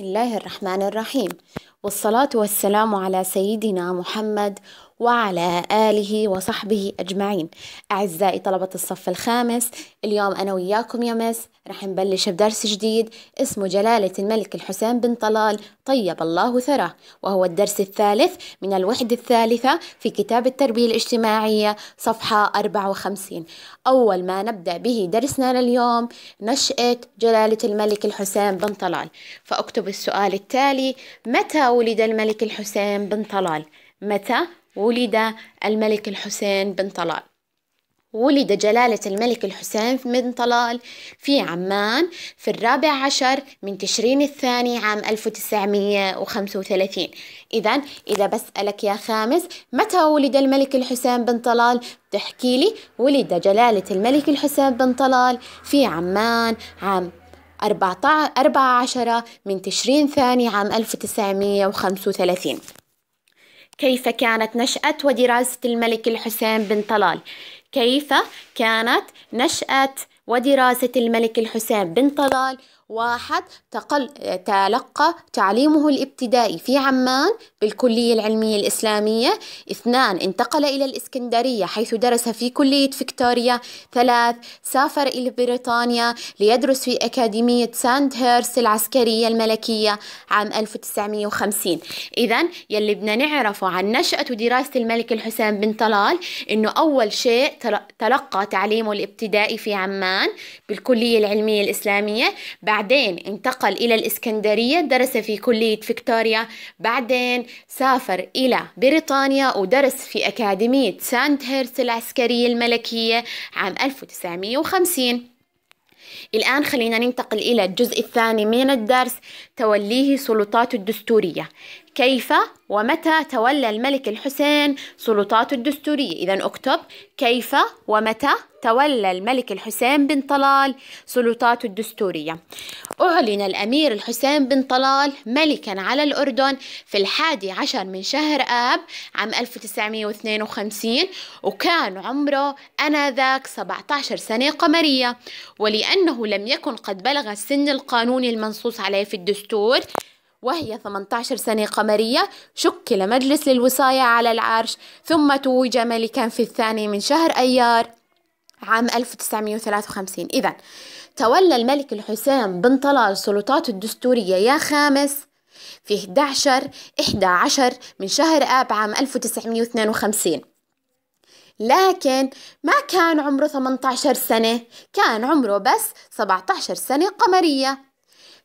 بسم الله الرحمن الرحيم والصلاة والسلام على سيدنا محمد وعلى آله وصحبه أجمعين أعزائي طلبة الصف الخامس اليوم أنا وياكم يا مس رح نبلش بدرس جديد اسمه جلالة الملك الحسين بن طلال طيب الله ثراه وهو الدرس الثالث من الوحدة الثالثة في كتاب التربية الاجتماعية صفحة 54 أول ما نبدأ به درسنا لليوم نشأة جلالة الملك الحسين بن طلال فأكتب السؤال التالي متى ولد الملك الحسين بن طلال؟ متى ولد الملك الحسين بن طلال ولد جلالة الملك الحسين بن طلال في عمان في الرابع عشر من تشرين الثاني عام 1935 إذا إذا بسألك يا خامس متى ولد الملك الحسين بن طلال تحكي لي ولد جلالة الملك الحسين بن طلال في عمان عام 14 من تشرين ثاني عام 1935 كيف كانت نشأة ودراسة الملك الحسين بن طلال كيف كانت نشأة ودراسة الملك الحسين بن طلال واحد تقل تلقى تعليمه الابتدائي في عمان بالكلية العلمية الإسلامية اثنان انتقل إلى الإسكندرية حيث درس في كلية فيكتوريا ثلاث سافر إلى بريطانيا ليدرس في أكاديمية ساند هيرس العسكرية الملكية عام 1950 إذا يلي بدنا نعرفه عن نشأة ودراسة الملك الحسين بن طلال إنه أول شيء تلقى تعليمه الابتدائي في عمان بالكلية العلمية الإسلامية بعد بعدين انتقل إلى الإسكندرية درس في كلية فيكتوريا بعدين سافر إلى بريطانيا ودرس في أكاديمية هيرس العسكرية الملكية عام 1950 الآن خلينا ننتقل إلى الجزء الثاني من الدرس توليه سلطات الدستورية كيف ومتى تولى الملك الحسين سلطاته الدستورية إذا اكتب كيف ومتى تولى الملك الحسين بن طلال سلطاته الدستورية أعلن الأمير الحسين بن طلال ملكا على الأردن في الحادي عشر من شهر آب عام 1952 وكان عمره أنذاك 17 سنة قمرية ولأنه لم يكن قد بلغ السن القانوني المنصوص عليه في الدستور وهي 18 سنة قمرية شكل مجلس للوصاية على العرش ثم توج ملكا في الثاني من شهر أيار عام 1953 إذا تولى الملك الحسين بن طلال سلطاته الدستورية يا خامس في 11 11 من شهر آب عام 1952 لكن ما كان عمره 18 سنة كان عمره بس 17 سنة قمرية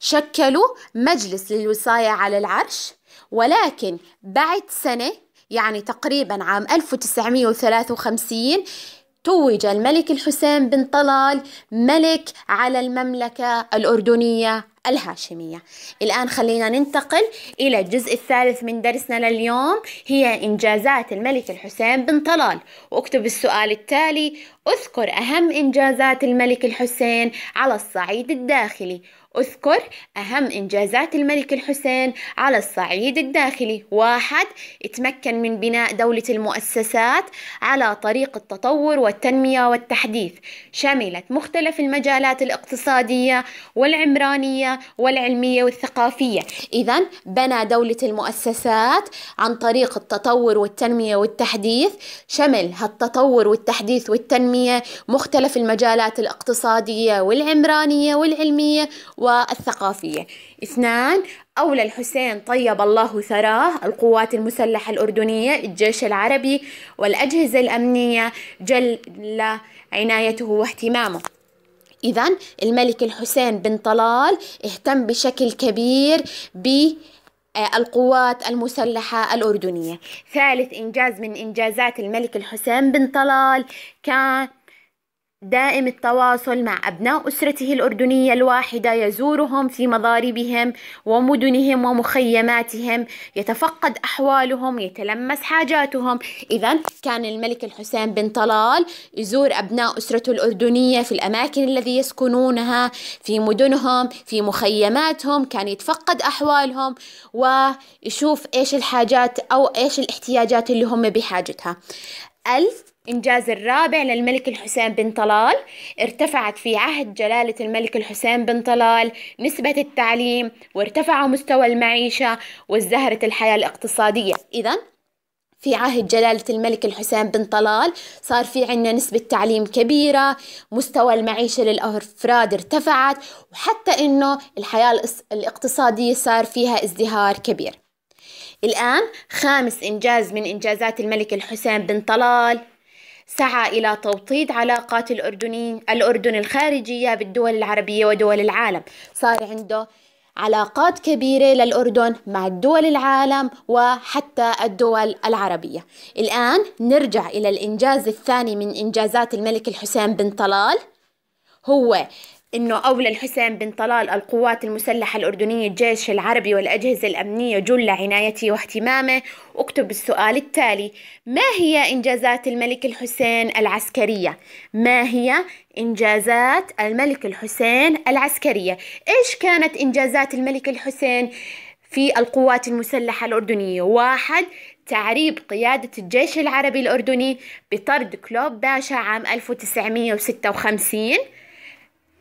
شكلوا مجلس للوصاية على العرش ولكن بعد سنة يعني تقريبا عام 1953 توج الملك الحسين بن طلال ملك على المملكة الأردنية الهاشمية الآن خلينا ننتقل إلى الجزء الثالث من درسنا لليوم هي إنجازات الملك الحسين بن طلال واكتب السؤال التالي اذكر أهم إنجازات الملك الحسين على الصعيد الداخلي اذكر أهم إنجازات الملك الحسين على الصعيد الداخلي واحد تمكن من بناء دولة المؤسسات على طريق التطور والتنمية والتحديث شملت مختلف المجالات الاقتصادية والعمرانية والعلمية والثقافية إذا بنى دولة المؤسسات عن طريق التطور والتنمية والتحديث شمل هالتطور والتحديث والتنمية مختلف المجالات الاقتصادية والعمرانية والعلمية والثقافية اثنان أولى الحسين طيب الله ثراه القوات المسلحة الأردنية الجيش العربي والأجهزة الأمنية جل عنايته واهتمامه إذا الملك الحسين بن طلال اهتم بشكل كبير ب آه، القوات المسلحة الأردنية ثالث إنجاز من إنجازات الملك الحسين بن طلال كان دائم التواصل مع أبناء أسرته الأردنية الواحدة يزورهم في مضاربهم ومدنهم ومخيماتهم يتفقد أحوالهم يتلمس حاجاتهم إذا كان الملك الحسين بن طلال يزور أبناء أسرته الأردنية في الأماكن الذي يسكنونها في مدنهم في مخيماتهم كان يتفقد أحوالهم ويشوف إيش الحاجات أو إيش الاحتياجات اللي هم بحاجتها ألف إنجاز الرابع للملك الحسين بن طلال ارتفعت في عهد جلالة الملك الحسين بن طلال نسبة التعليم وارتفع مستوى المعيشة وازدهرت الحياة الاقتصادية إذا في عهد جلالة الملك الحسين بن طلال صار في عنا نسبة تعليم كبيرة مستوى المعيشة للأفراد ارتفعت وحتى إنه الحياة الاقتصادية صار فيها ازدهار كبير الآن خامس إنجاز من إنجازات الملك الحسين بن طلال سعى إلى توطيد علاقات الأردنيين الأردن الخارجية بالدول العربية ودول العالم صار عنده علاقات كبيرة للأردن مع دول العالم وحتى الدول العربية الآن نرجع إلى الإنجاز الثاني من إنجازات الملك الحسين بن طلال هو انه اولى الحسين بن طلال القوات المسلحه الاردنيه الجيش العربي والاجهزه الامنيه جل عنايته واهتمامه اكتب السؤال التالي ما هي انجازات الملك الحسين العسكريه ما هي انجازات الملك الحسين العسكريه ايش كانت انجازات الملك الحسين في القوات المسلحة الأردنية واحد تعريب قيادة الجيش العربي الأردني بطرد كلوب باشا عام 1956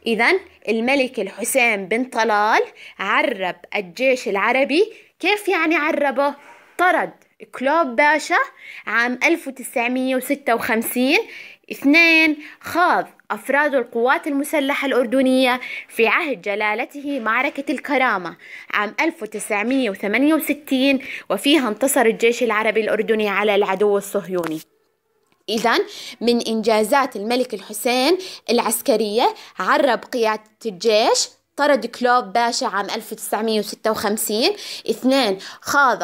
إذا الملك الحسين بن طلال عرب الجيش العربي كيف يعني عربه؟ طرد كلوب باشا عام 1956 اثنين خاض أفراد القوات المسلحة الأردنية في عهد جلالته معركة الكرامة عام 1968 وفيها انتصر الجيش العربي الأردني على العدو الصهيوني إذا من إنجازات الملك الحسين العسكرية عرب قيادة الجيش طرد كلوب باشا عام 1956 اثنين خاض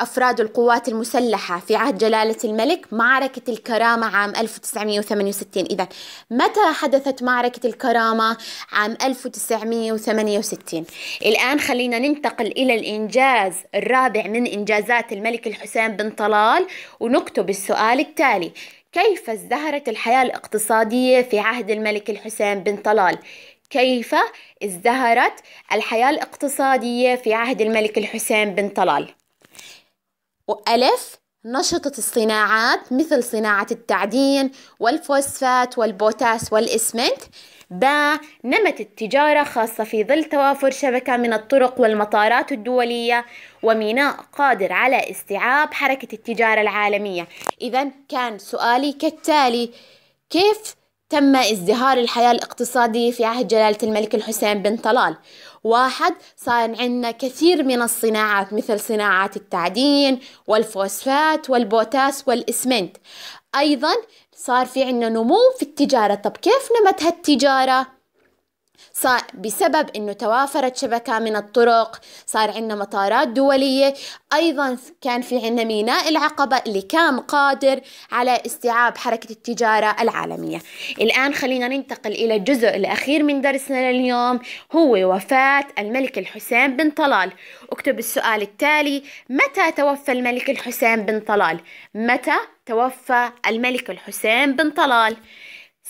أفراد القوات المسلحة في عهد جلالة الملك معركة الكرامة عام 1968 إذا متى حدثت معركة الكرامة عام 1968 الآن خلينا ننتقل إلى الإنجاز الرابع من إنجازات الملك الحسين بن طلال ونكتب السؤال التالي كيف ازدهرت الحياة الاقتصادية في عهد الملك الحسين بن طلال؟ كيف ازدهرت الحياة الاقتصادية في عهد الملك الحسين بن طلال؟ وألف نشطت الصناعات مثل صناعة التعدين والفوسفات والبوتاس والإسمنت باء نمت التجارة خاصة في ظل توافر شبكة من الطرق والمطارات الدولية وميناء قادر على استيعاب حركة التجارة العالمية إذا كان سؤالي كالتالي كيف تم ازدهار الحياة الاقتصادية في عهد جلالة الملك الحسين بن طلال واحد صار عندنا كثير من الصناعات مثل صناعات التعدين والفوسفات والبوتاس والإسمنت أيضا صار في عندنا نمو في التجارة طب كيف نمت هالتجارة؟ صار بسبب انه توافرت شبكه من الطرق صار عندنا مطارات دوليه ايضا كان في عندنا ميناء العقبه اللي كان قادر على استيعاب حركه التجاره العالميه الان خلينا ننتقل الى الجزء الاخير من درسنا لليوم هو وفاه الملك الحسين بن طلال اكتب السؤال التالي متى توفى الملك الحسين بن طلال متى توفى الملك الحسين بن طلال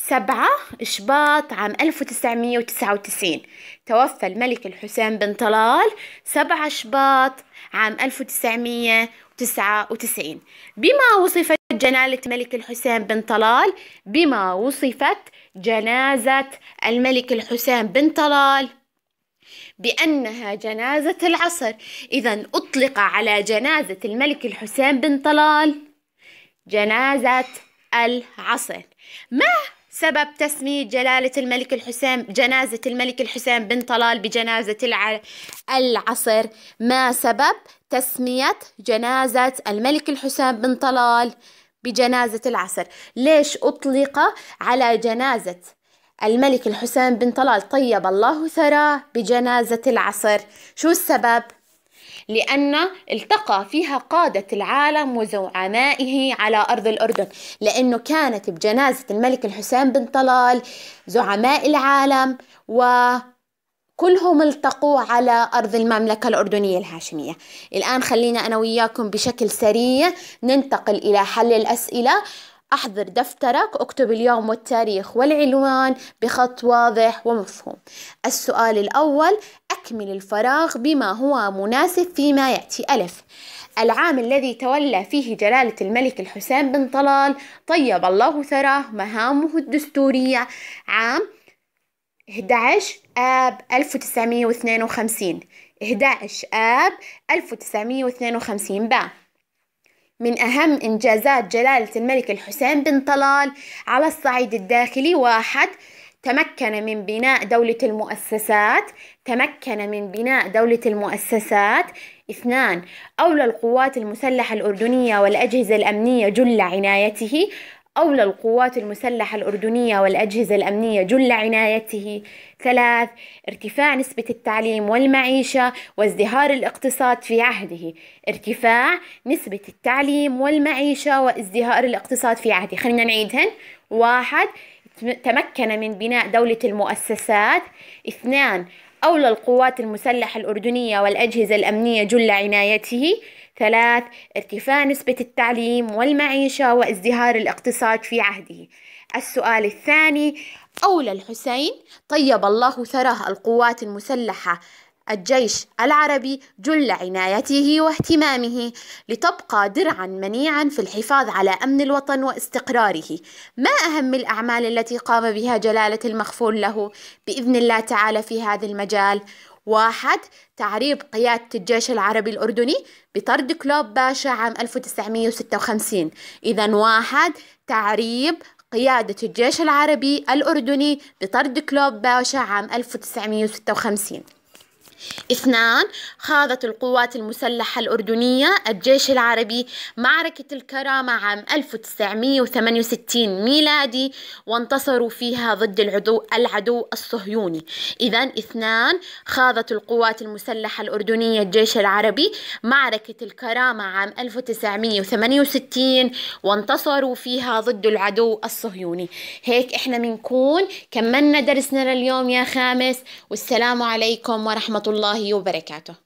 سبعة شباط عام ألف وتسعة وتسعين توفى الملك الحسين بن طلال سبعة شباط عام ألف وتسعين بما وصفت جنازة الملك الحسين بن طلال بما وصفت جنازة الملك الحسين بن طلال بأنها جنازة العصر إذا أطلق على جنازة الملك الحسين بن طلال جنازة العصر ما سبب تسمية جلالة الملك الحسين جنازة الملك الحسين بن طلال بجنازة العصر ما سبب تسمية جنازة الملك الحسين بن طلال بجنازة العصر ليش أطلق على جنازة الملك الحسين بن طلال طيب الله ثراه بجنازة العصر شو السبب؟ لأن التقى فيها قادة العالم وزعمائه على أرض الأردن لأنه كانت بجنازة الملك الحسين بن طلال زعماء العالم و كلهم التقوا على أرض المملكة الأردنية الهاشمية الآن خلينا أنا وياكم بشكل سريع ننتقل إلى حل الأسئلة أحضر دفترك اكتب اليوم والتاريخ والعنوان بخط واضح ومفهوم السؤال الأول أكمل الفراغ بما هو مناسب فيما يأتي ألف العام الذي تولى فيه جلالة الملك الحسين بن طلال طيب الله ثراه مهامه الدستورية عام 11 آب 1952 11 آب 1952 باء من أهم إنجازات جلالة الملك الحسين بن طلال على الصعيد الداخلي واحد تمكن من بناء دولة المؤسسات تمكن من بناء دولة المؤسسات اثنان أولى القوات المسلحة الأردنية والأجهزة الأمنية جل عنايته أولى القوات المسلحة الأردنية والأجهزة الأمنية جل عنايته ثلاث ارتفاع نسبة التعليم والمعيشة وازدهار الاقتصاد في عهده ارتفاع نسبة التعليم والمعيشة وازدهار الاقتصاد في عهده خلينا نعيدهن واحد تمكن من بناء دولة المؤسسات اثنان أولى القوات المسلحة الأردنية والأجهزة الأمنية جل عنايته ثلاث ارتفاع نسبة التعليم والمعيشة وازدهار الاقتصاد في عهده السؤال الثاني أولى الحسين طيب الله ثراه القوات المسلحة الجيش العربي جل عنايته واهتمامه لتبقى درعا منيعا في الحفاظ على امن الوطن واستقراره ما اهم الاعمال التي قام بها جلاله المغفور له باذن الله تعالى في هذا المجال واحد تعريب قيادة الجيش العربي الأردني بطرد كلوب باشا عام 1956 إذا واحد تعريب قيادة الجيش العربي الأردني بطرد كلوب باشا عام 1956 اثنان خاضت القوات المسلحة الأردنية الجيش العربي معركة الكرامة عام 1968 ميلادي وانتصروا فيها ضد العدو, العدو الصهيوني إذا اثنان خاضت القوات المسلحة الأردنية الجيش العربي معركة الكرامة عام 1968 وانتصروا فيها ضد العدو الصهيوني هيك احنا بنكون كملنا درسنا لليوم يا خامس والسلام عليكم ورحمة الله وبركاته